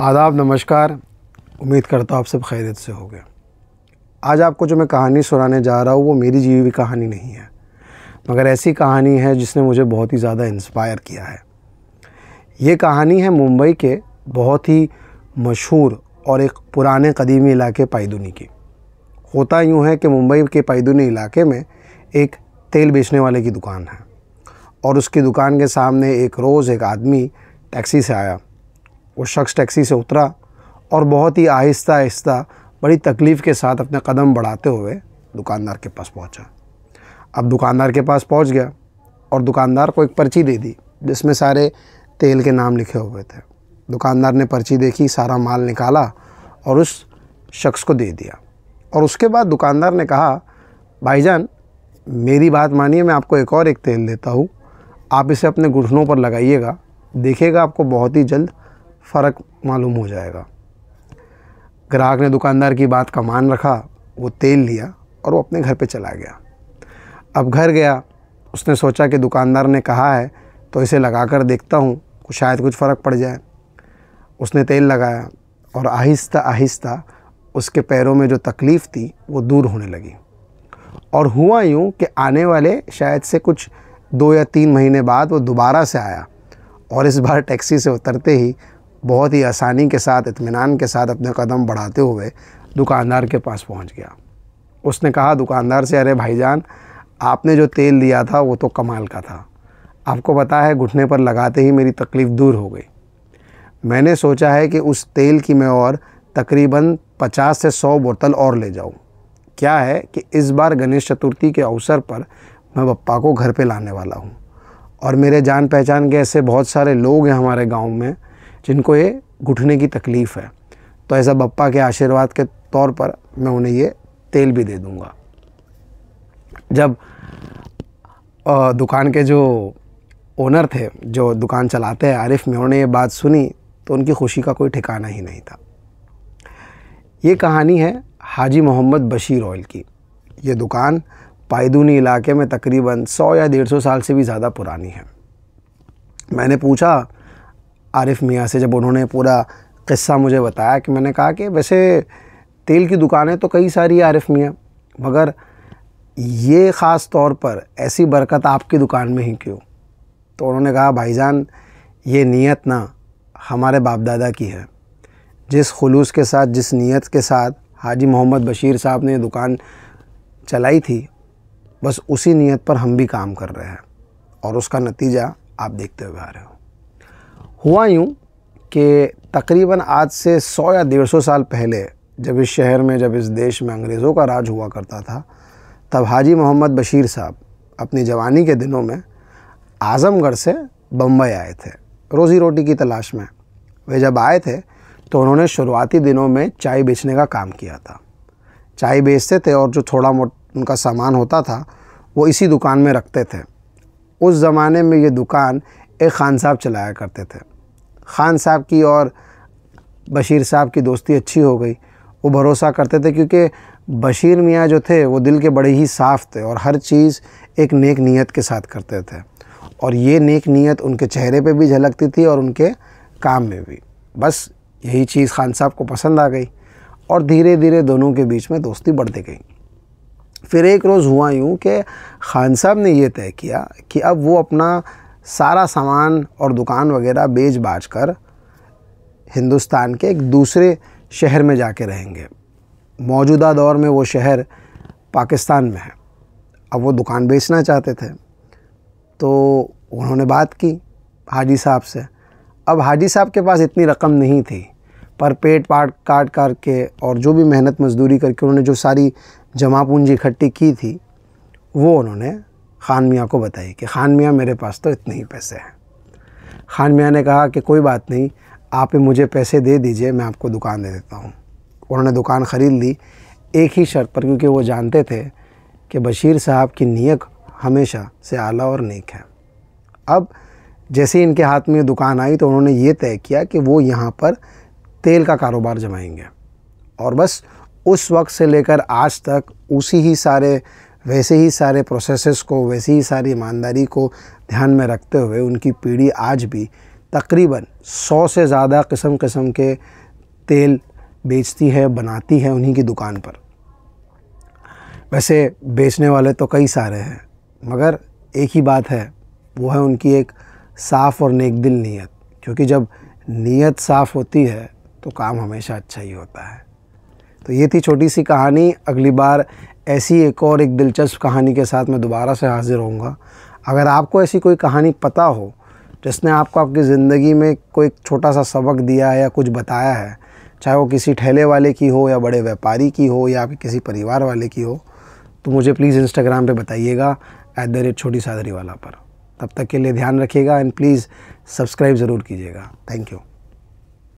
आदाब नमस्कार उम्मीद करता हूँ आप सब खैरियत से हो गए आज आपको जो मैं कहानी सुनाने जा रहा हूँ वो मेरी जीवी हुई कहानी नहीं है मगर ऐसी कहानी है जिसने मुझे बहुत ही ज़्यादा इंस्पायर किया है ये कहानी है मुंबई के बहुत ही मशहूर और एक पुराने कदीमी इलाके पाइदुनी की होता यूँ है कि मुंबई के पाइदुनी इलाके में एक तेल बेचने वाले की दुकान है और उसकी दुकान के सामने एक रोज़ एक आदमी टैक्सी से आया वो शख्स टैक्सी से उतरा और बहुत ही आहिस्ता आहिस्ता बड़ी तकलीफ़ के साथ अपने कदम बढ़ाते हुए दुकानदार के पास पहुंचा। अब दुकानदार के पास पहुंच गया और दुकानदार को एक पर्ची दे दी जिसमें सारे तेल के नाम लिखे हुए थे दुकानदार ने पर्ची देखी सारा माल निकाला और उस शख्स को दे दिया और उसके बाद दुकानदार ने कहा भाईजान मेरी बात मानिए मैं आपको एक और एक तेल देता हूँ आप इसे अपने घुटनों पर लगाइएगा देखिएगा आपको बहुत ही जल्द फ़र्क मालूम हो जाएगा ग्राहक ने दुकानदार की बात का मान रखा वो तेल लिया और वो अपने घर पे चला गया अब घर गया उसने सोचा कि दुकानदार ने कहा है तो इसे लगा कर देखता हूँ शायद कुछ फ़र्क पड़ जाए उसने तेल लगाया और आहिस्ता आहिस्ता उसके पैरों में जो तकलीफ़ थी वो दूर होने लगी और हुआ यूँ कि आने वाले शायद से कुछ दो या तीन महीने बाद वो दोबारा से आया और इस बार टैक्सी से उतरते ही बहुत ही आसानी के साथ इतमान के साथ अपने कदम बढ़ाते हुए दुकानदार के पास पहुंच गया उसने कहा दुकानदार से अरे भाईजान आपने जो तेल दिया था वो तो कमाल का था आपको पता है घुटने पर लगाते ही मेरी तकलीफ़ दूर हो गई मैंने सोचा है कि उस तेल की मैं और तकरीबन 50 से 100 बोतल और ले जाऊं। क्या है कि इस बार गणेश चतुर्थी के अवसर पर मैं पप्पा को घर पे लाने वाला हूं। और मेरे जान पहचान के ऐसे बहुत सारे लोग हैं हमारे गांव में जिनको ये घुटने की तकलीफ़ है तो ऐसा बप्पा के आशीर्वाद के तौर पर मैं उन्हें ये तेल भी दे दूँगा जब दुकान के जो ओनर थे जो दुकान चलाते हैं आरिफ में उन्होंने ये बात सुनी तो उनकी खुशी का कोई ठिकाना ही नहीं था ये कहानी है हाजी मोहम्मद बशीर ऑयल की ये दुकान पायदूनी इलाके में तकरीबन 100 या 150 साल से भी ज़्यादा पुरानी है मैंने पूछा आरिफ मियाँ से जब उन्होंने पूरा क़स्सा मुझे बताया कि मैंने कहा कि वैसे तेल की दुकानें तो कई सारी आरिफ मियाँ मगर ये ख़ास तौर पर ऐसी बरकत आपकी दुकान में ही क्यों तो उन्होंने कहा भाईजान ये नीयत ना हमारे बाप दादा की है जिस खलूस के साथ जिस नीयत के साथ हाजी मोहम्मद बशीर साहब ने दुकान चलाई थी बस उसी नीयत पर हम भी काम कर रहे हैं और उसका नतीजा आप देखते हुए आ रहे हो हुआ यूँ कि तकरीबन आज से सौ या डेढ़ सौ साल पहले जब इस शहर में जब इस देश में अंग्रेज़ों का राज हुआ करता था तब हाजी मोहम्मद बशीर साहब अपनी जवानी के दिनों में आज़मगढ़ से बम्बई आए थे रोज़ी रोटी की तलाश में वे जब आए थे तो उन्होंने शुरुआती दिनों में चाय बेचने का काम किया था चाय बेचते थे और जो थोड़ा मोट उनका सामान होता था वो इसी दुकान में रखते थे उस ज़माने में ये दुकान एक ख़ान साहब चलाया करते थे ख़ान साहब की और बशीर साहब की दोस्ती अच्छी हो गई वो भरोसा करते थे क्योंकि बशीर मियाँ जो थे वो दिल के बड़े ही साफ़ थे और हर चीज़ एक नेक नीयत के साथ करते थे और ये नेक नीयत उनके चेहरे पे भी झलकती थी और उनके काम में भी बस यही चीज़ खान साहब को पसंद आ गई और धीरे धीरे दोनों के बीच में दोस्ती बढ़ती गई फिर एक रोज़ हुआ यूँ कि खान साहब ने ये तय किया कि अब वो अपना सारा सामान और दुकान वगैरह बेच बाज कर हिंदुस्तान के एक दूसरे शहर में जाके रहेंगे मौजूदा दौर में वो शहर पाकिस्तान में है अब वो दुकान बेचना चाहते थे तो उन्होंने बात की हाजी साहब से अब हाजी साहब के पास इतनी रकम नहीं थी पर पेट पाट काट करके और जो भी मेहनत मजदूरी करके उन्होंने जो सारी जमा पूंजी इकट्ठी की थी वो उन्होंने ख़ान मियाँ को बताई कि ख़ान मियाँ मेरे पास तो इतने ही पैसे हैं ख़ान मियाँ ने कहा कि कोई बात नहीं आप मुझे पैसे दे दीजिए मैं आपको दुकान दे देता हूँ उन्होंने दुकान ख़रीद ली एक ही शर्त पर क्योंकि वो जानते थे कि बशीर साहब की नीयत हमेशा से आला और नेक है अब जैसे ही इनके हाथ में दुकान आई तो उन्होंने ये तय किया कि वो यहाँ पर तेल का कारोबार जमाएंगे और बस उस वक्त से लेकर आज तक उसी ही सारे वैसे ही सारे प्रोसेसेस को वैसे ही सारी ईमानदारी को ध्यान में रखते हुए उनकी पीढ़ी आज भी तकरीबन सौ से ज़्यादा किस्म किस्म के तेल बेचती है बनाती है उन्हीं की दुकान पर वैसे बेचने वाले तो कई सारे हैं मगर एक ही बात है वो है उनकी एक साफ़ और नेक दिल नीयत क्योंकि जब नीयत साफ़ होती है तो काम हमेशा अच्छा ही होता है तो ये थी छोटी सी कहानी अगली बार ऐसी एक और एक दिलचस्प कहानी के साथ मैं दोबारा से हाज़िर होऊंगा अगर आपको ऐसी कोई कहानी पता हो जिसने आपको आपकी ज़िंदगी में कोई छोटा सा सबक दिया है या कुछ बताया है चाहे वो किसी ठेले वाले की हो या बड़े व्यापारी की हो या किसी परिवार वाले की हो तो मुझे प्लीज़ इंस्टाग्राम पर बताइएगा एट द रेट छोटी सादरी वाला पर तब तक के लिए ध्यान रखिएगा एंड प्लीज़ सब्सक्राइब ज़रूर कीजिएगा थैंक यू